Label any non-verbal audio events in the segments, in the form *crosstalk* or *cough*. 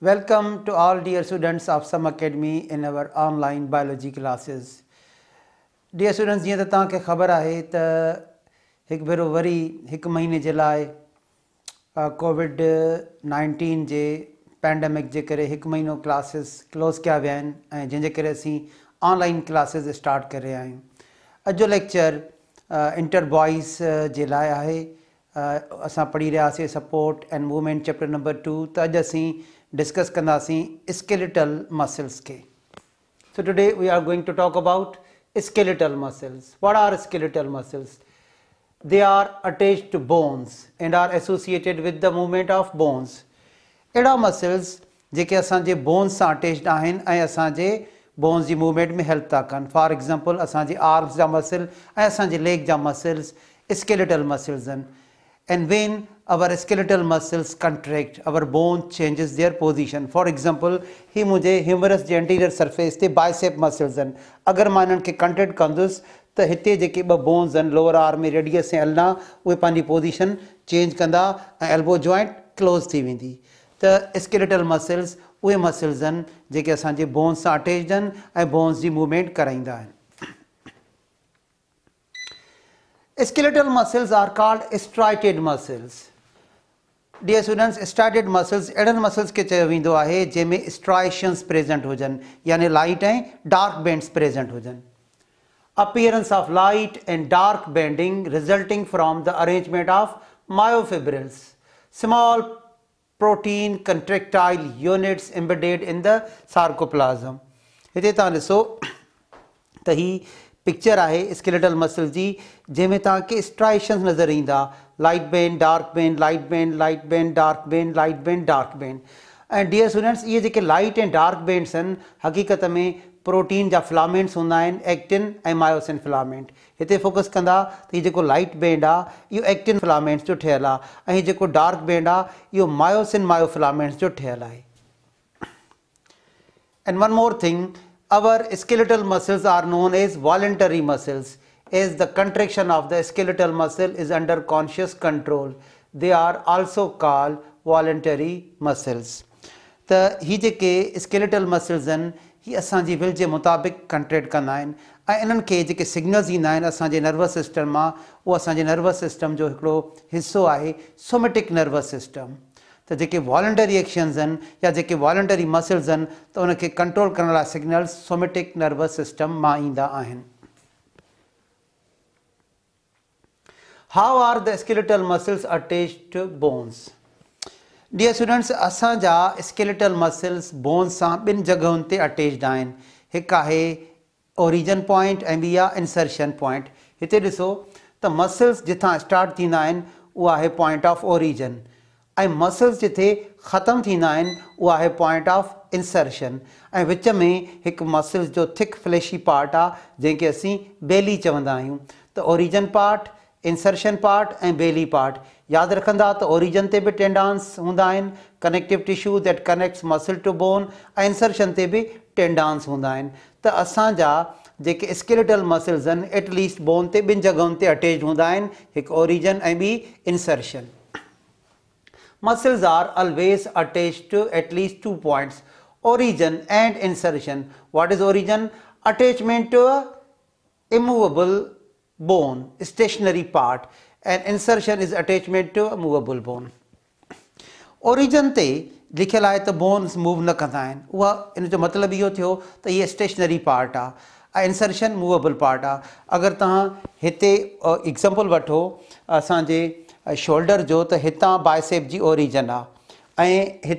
Welcome to all dear students of Sum Academy in our online biology classes. Dear students, जीअं त तव्हांखे ख़बर आहे त हिकु भेरो वरी हिकु महीने जे लाइ कोविड नाइंटीन जे pandemic जे करे हिकु महीनो क्लासिस close कया विया आहिनि ऐं जंहिंजे करे असीं ऑनलाइन क्लासिस स्टाट करे रहिया आहियूं अॼु लेक्चर इंटर बॉइस जे लाइ आहे असां पढ़ी रहियासीं support and movement chapter number two त अॼु असीं डिस्कस कंदासीं स्केलेटल मसल्स के so today we are going to talk about skeletal muscles what are skeletal muscles they are attach to bones and are associated with the movement of bones अड़ा muscles जे अस bones से attached आहिनि ऐं bones की movement में help था कन फॉर एग्ज़ाम्पल असांजे आर्म्स जा मसल ऐं लेग जा muscles skeletal muscles and when our skeletal muscles contract, our bone changes their position. For example, he मुझे humerus जे anterior surface ते bicep muscles हैं अगर मानन के contract कंदुस त तो हिते जेके ॿ बोन्स आहिनि लोअर आर्म रेडियस ऐं अल्ना उहे पंहिंजी पोज़ीशन चेंज कंदा ऐं एल्बो जॉइंट क्लोज़ थी वेंदी त स्केलेटल मसल्स उहे मसल्स आहिनि जेके असांजे बोन्स सां अटैच आहिनि ऐं बोन्स जी मूवमेंट कराईंदा Skeletal muscles are called striated muscles. Dear students striated muscles एडन मसल्स खे चयो वेंदो आहे जंहिंमें स्ट्राइशंस प्रेज़ेंट हुजनि यानी लाइट ऐं डार्क बैंड्स प्रेज़ेंट हुजनि appearance of light and dark banding resulting from the arrangement of myofibrils small protein contractile units embedded in the sarcoplasm हिते तव्हां ॾिसो त हीउ पिक्चर आहे स्केलेटल मसल की जैमें तव्हांखे स्ट्राइशन्स नज़र इंदा light band dark band light band light band dark band light band dark band ऐं डियर स्टूडेंट्स इहे जेके लाइट एंड डार्क बैंड्स आहिनि हक़ीक़त में प्रोटीन जा फिलामेंट्स हूंदा एक्टिन ए मायोसिन फिलामेंट हिते फोकस कंदा त हीउ लाइट बैंड आहे इहो एक्टिन फिलामेंट्स जो ठहियलु आहे ऐं डार्क बैंड आहे इहो मायोसिन मायो जो ठहियलु है and one more thing our skeletal muscles are known as voluntary muscles as the contraction of the skeletal muscle is under conscious control they are also called voluntary muscles the hijake skeletal muscles and he asanji will je mutabik contract ka nine and in ke je signals in nine asanji nervous system ma wo asanji nervous system jo hikro hisso aahe somatic nervous system त जेके voluntary actions आहिनि या जेके voluntary muscles आहिनि त उनखे control करण लाइ signals somatic nervous system मां ईंदा आहिनि how are the skeletal muscles attached to bones dear students असांजा स्केलेटल मसल्स बोन्स सां ॿिनि जॻहियुनि ते अटैच्ड आहिनि हिकु आहे ओरिजन पॉइंट ऐं ॿी आहे इंसर्शन पॉइंट हिते ॾिसो त मसल्स जिथां स्टार्ट थींदा आहिनि उहा आहे पॉइंट ऑफ ओरिजन ऐं मसल्स जिथे ख़तमु थींदा आहिनि उहे आहे पॉइंट ऑफ इंसर्शन ऐं विच में हिकु मसल्स जो थिक फ्लैशी पार्ट आहे जंहिंखे असीं बेली चवंदा आहियूं त ओरीजन पार्ट इंसर्शन पार्ट ऐं बेली पार्ट यादि रखंदा त ओरिजन ते बि टेंडांस हूंदा आहिनि connective tissue that connects muscle to bone ऐं इंसर्शन ते बि टेंडांस हूंदा आहिनि त असांजा जेके स्किलेटल मसल्स आहिनि एटलीस्ट बोन ते ॿिनि जॻहियुनि ते अटैच हूंदा आहिनि हिकु ओरिजन ऐं ॿी insertion Muscles are always attached to at least two points, origin and insertion. What is origin? Attachment to a immovable bone, stationary part and insertion is attachment to a movable bone. Origin ते लिखियलु आहे त bones move न कंदा आहिनि उहा इन जो मतिलबु इहो थियो त इहा स्टेशनरी पार्ट आहे ऐं इंसर्शन मूवेबल पार्ट आहे अगरि तव्हां हिते एग्ज़ाम्पल वठो असांजे शोल्डर जो तो हितां बाइसेप जी ओरिजन आ ऐं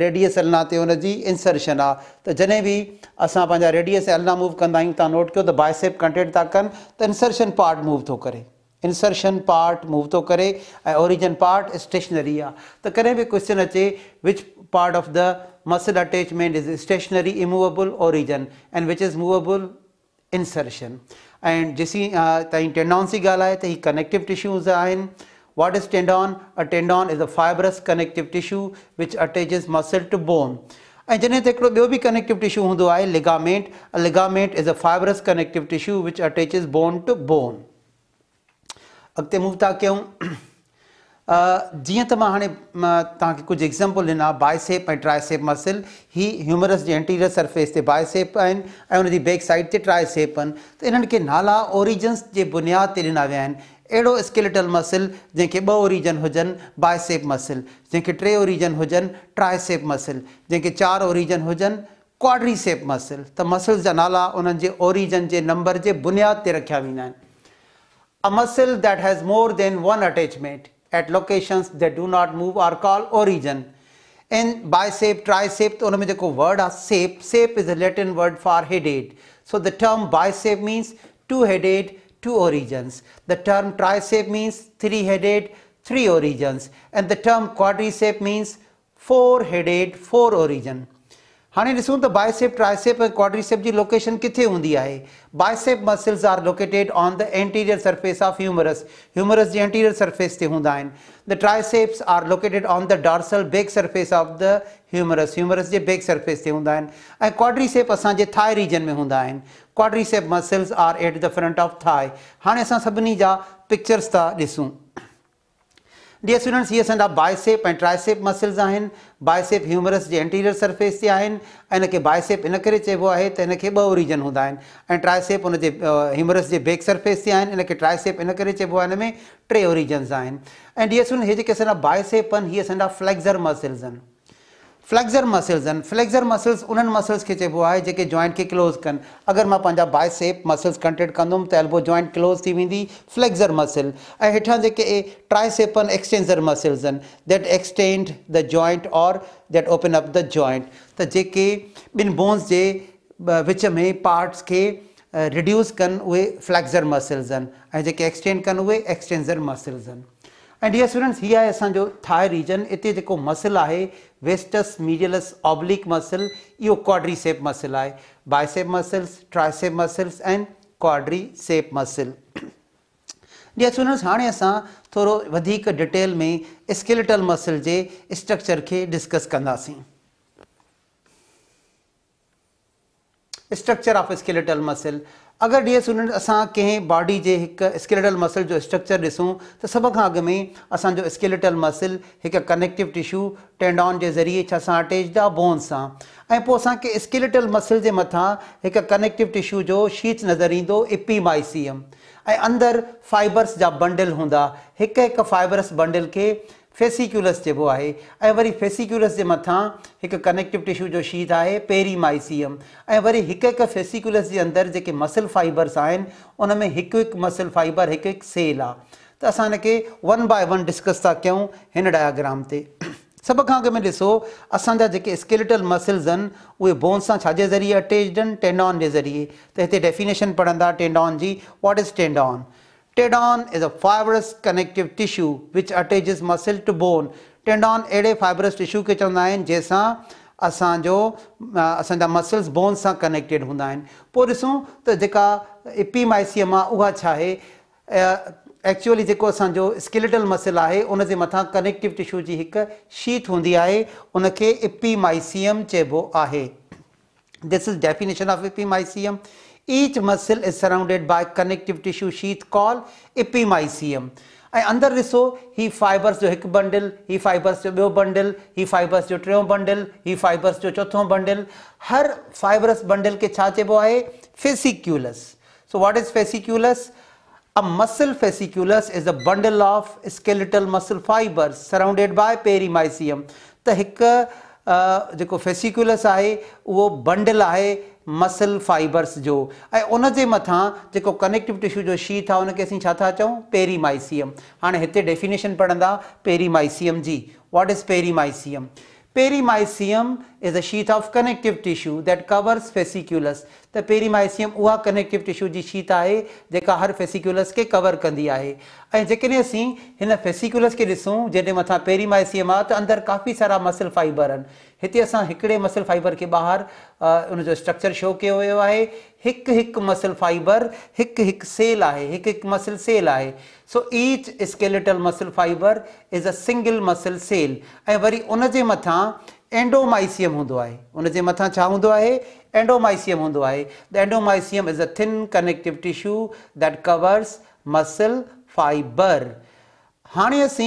रेडियस अलना ते हुनजी इंसर्शन आहे त जॾहिं बि असां पंहिंजा रेडियस अलना मूव कंदा आहियूं नोट कर त कंटेंट था कनि तो इंसर्शन पार्ट मूव तो करे इंसर्शन पार्ट मूव तो करे ओरिजन पार्ट स्टेशनरी आ त कॾहिं बि क्वेश्चन अचे which part of the muscle attachment is stationary immovable origin and which is movable insertion and jesi uh, की गाल कनेक्टिव टिश्यूज़ आहिनि What is tendon? A tendon is a fibrous connective tissue which attaches muscle to bone. ऐं जॾहिं त हिकिड़ो ॿियो बि connective tissue हूंदो आहे ligament ligament is a fibrous connective tissue which attaches bone to bone अॻिते move था कयूं *clears throat* जीअं त मां हाणे तव्हांखे कुझु एग्ज़ाम्पल ॾिना बाइसेप ऐं ट्राइसेप मसल ही ह्यूमरस जे एंटीरियर सरफेस ते बाइसेप आहिनि ऐं हुनजी बैक साइड ते ट्राइसेप आहिनि त इन्हनि खे नाला ओरिजन्स जे बुनियाद ते ॾिना विया आहिनि अड़ो स्केलेटल मसल जंहिंखे ॿ ओरिजन होजन बायसेप मसल जंहिंखे टे ओरिजन होजन ट्राइसेप मसल जंहिंखे चार ओरिजन होजन क्वाड्रीसेप मसल तो मसल्स ज नाला उन्होंने ओरिजन के नंबर के बुनियाद से रखिया वादा a muscle that has more than one attachment at locations they do not move are call origin and bicep tricep तो उनमें जो वर्ड आ ceps ceps is a Latin word for headed so the term bicep means two headed two origins. The term tricep means three-headed, three origins and the term quadricep means four-headed, four origin. हाणे ॾिसूं त tricep ट्राएसेप क्वाड्रीसेप जी location किथे हूंदी आहे bicep muscles are located on the anterior surface of humerus humerus जे anterior surface ते हूंदा आहिनि the triceps are located on the dorsal back surface of the humerus humerus जे बेक सर्फेस ते हूंदा आहिनि ऐं क्वाड्रीसेप असांजे थाए रीजन में हूंदा आहिनि quadricep muscles are at the front of thigh हाणे असां सभिनी जा पिक्चर्स था ॾिसूं डियर स्टूडेंट्स ये असांजा बायसेप ऐं ट्राइसेप मसल्स आहिनि बायसेप ह्यूमरस जे इंटीरियर सर्फेस ते आहिनि ऐं हिनखे बाइसेप इन करे चइबो आहे त हिनखे ॿ ओरिजन हूंदा आहिनि ऐं ट्राएसेप हुनजे ह्यूमरस जे बेक सर्फेस ते आहिनि इनखे ट्राइसेप इन करे चइबो आहे हिन में टे ओरिजन्स आहिनि ऐं डीएसुल इहे जेके असांजा बाइसेप आहिनि इहे असांजा फ्लैक्ज़र मसल्स आहिनि फ्लैक्जर मसल्स आहिनि मसल्स उन मसल्स के चबो है जो जॉइंट के क्लोज़ कन अगर मैं पंहिंजा मसल्स कंटेक्ट कदम तो एल्बो जॉइंट क्लोज़ थी वी फ्लैक्जर मसल हेठा जो जेके ट्राइसेप एक्सटेंसर मसल्स हैं दैट एक्सटेंड द जॉइंट और that open up the joint तो जेके बिन बोन्स के विच में पार्ट्स के रिड्यूस कन उ फ्लैक्जर मसल्स आहिनि एक्सटेंड कन उ एक्सटेंसर मसल्स हैं एंड ये स्टूडेंट्स हीअ आहे असांजो थाए रीजन हिते जेको मसल है वेस्टस मीडियलस ऑब्लिक मसल इहो क्वाड्रीसेप मसल है bicep muscles tricep muscles and quadricep muscle dear students हाँ असां डिटेल में स्केलेटल मसल के स्ट्रक्चर के डिस्कस कंदासीं स्ट्रक्चर ऑफ स्केलेटल मसल अगर डी एस यूनिट असां कंहिं बॉडी जे हिकु स्केलेटल मसल जो स्ट्रक्चर ॾिसूं त सभ खां अॻु में असांजो स्केलेटल मसल हिकु कनेक्टिव टिशू टेंडॉन जे ज़रिए छा असां अटेज डॉ बोन सां ऐं पोइ असांखे स्केलेटल मसल जे मथां हिकु कनेक्टिव टिशू जो शीट नज़र ईंदो एपीमाइसियम ऐं अंदरु फाइबरस जा बंडल हूंदा हिकु हिकु फाइबरस बंडल खे फेसिक्यूलस चइबो आहे ऐं वरी फेसिक्युलस जे मथां हिकु कनेक्टिव टिश्यू जो शीत आहे पेरी माइसियम ऐं वरी हिकु हिकु फेसिक्यूलस जे अंदरि जेके मसल फाइबर्स आहिनि उन में हिकु हिकु मसल फाइबर हिकु हिकु सेल आहे त असां हिनखे वन बाय वन डिस्कस था कयूं हिन डायाग्राम ते सभ खां अॻु में ॾिसो असांजा जेके स्केलिटल मसल्स आहिनि उहे बोन्स सां छाजे ज़रिए अटेच्ड आहिनि टेंडॉन जे ज़रिए त हिते डेफिनेशन पढ़ंदा टेंडॉन जी what is tendon Tendon is a fibrous connective tissue which attaches muscle to bone. Tendon अहिड़े फाइबरस टिशू खे चवंदा आहिनि जंहिंसां असांजो असांजा मसल्स बोन सां कनेक्टेड हूंदा आहिनि पोइ ॾिसूं त जेका इपीमाइसियम आहे उहा छा आहे एक्चुअली जेको असांजो स्किलेटल मसल आहे उन जे मथां कनेक्टिव टिशू जी हिकु शीट हूंदी आहे उनखे इपीमाइसियम चइबो आहे this is definition of epimysium each muscle is surrounded by connective tissue sheath call epimysium अंदर ऐसो ॾिसो ही फाइबर्स जो हिकु बंडल ही फाइबर्स जो ॿियो बंडल ही फाइबर्स जो टियों बंडल ही फाइबर्स जो चोथों बंडल हर फाइबरस बंडल के छा चइबो आहे fasciculus so what is fasciculus a muscle fasciculus is a bundle of skeletal muscle fibers surrounded by perimysium तो हिकु जेको फेसिक्यूलस है उहो बंडल है मसल फाइबर्स जो ऐं मथा जो जेको कनेक्टिव टिश्यू जो शीथ आहे उनके असीं छा था चऊं पेरीमाइसियम हाणे हिते डेफिनेशन पढ़ंदा पेरीमाइसियम जी what is perimysium perimysium is a sheath of connective tissue that covers fasciculus त पेरीमाइसियम उहा कनेक्टिव टिश्यू जी शीत आहे जेका हर फेसिक्यूलस के कवर कंदी है ऐं जेकॾहिं फेसिक्यूलस के ॾिसूं जॾहिं मथां पेरीमाइसियम आहे त अंदरि काफ़ी सारा मसल फाइबर आहिनि इतने असड़े मसल फाइबर के ॿाहिरि उन स्ट्रक्चर शो किया वो है मसल फाइबर एक एक सेल है एक एक मसल सेल है so each skeletal muscle fiber is a single muscle cell ए वरी उन मथा एंडोमाइसियम हों मथा उनजे छा हूंदो एंडोमाइसियम हों endomysium is a thin connective tissue that covers muscle fiber हाँ असी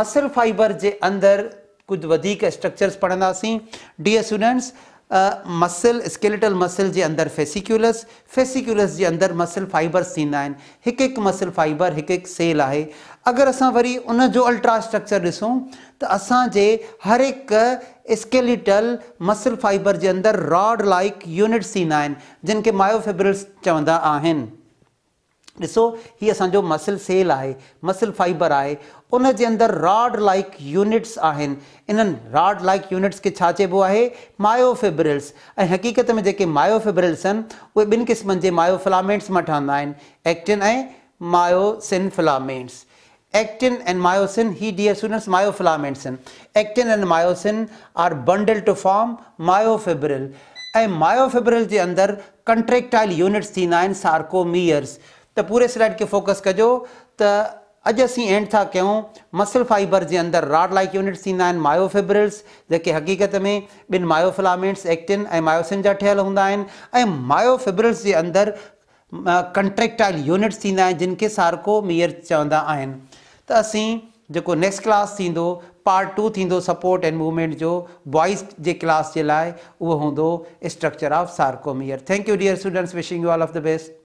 मसल फाइबर के अंदर कुछ स्ट्रक्चर्स पढ़ंदासीं dear students muscle skeletal muscle के अंदर फेसिक्यूलस फेसिक्यूलस के अंदर मसल फाइबर्स थींदा आहिनि मसल फाइबर एक एक सेल है अगर असां वरी उनजो अल्ट्रास्ट्रक्चर स्ट्रक्चर तो त हर एक स्केलेटल मसल फाइबर के अंदर रॉड लाइक यूनिट्स जिनके आहिनि जिन चवंदा आहिनि ऐसो ही असो मसल सेल है मसल फाइबर है उन अंदर रॉड लाइक यूनिट्स आहिनि रॉड लाइक यूनिट्स के चबो है आहे मायोफिब्रिल्स ऐं हक़ीक़त में जो मायोफिब्रिल्स आहिनि किस्म के मायोफिलामेंट्स में ठहंदा एक्टिन ए myosin filaments actin and myosin ही dear students myofilaments actin and myosin are bundle to form myofibril ए मायोफिब्रिल के अंदर कंट्रेक्टाइल यूनिट्स सार्कोमीयर्स सार्कोमियर्स तो पूरे स्लाइड के फोकस कजो तो अज असी एंड था क्यों मसल फाइबर के अंदर रॉड लाइक यूनिट्स थींदा आहिनि मायोफिब्रिल्स जेके हक़ीक़त में बिन मायोफिलामेंट्स एक्टिन ए मायोसिन जा ठहियल हूंदा आहिनि ऐं मायोफिब्रिल्स जे अंदरि कंट्रेक्टाइल यूनिट्स जिनके आहिनि जिन सार्को मियर चवंदा आहिनि त असीं नेक्स्ट क्लास पार्ट टू थींदो सपोर्ट एंड मूवमेंट जो बॉइज़ के क्लास के लिए उहो हूंदो structure of sarcomere thank you dear students wishing you all of the best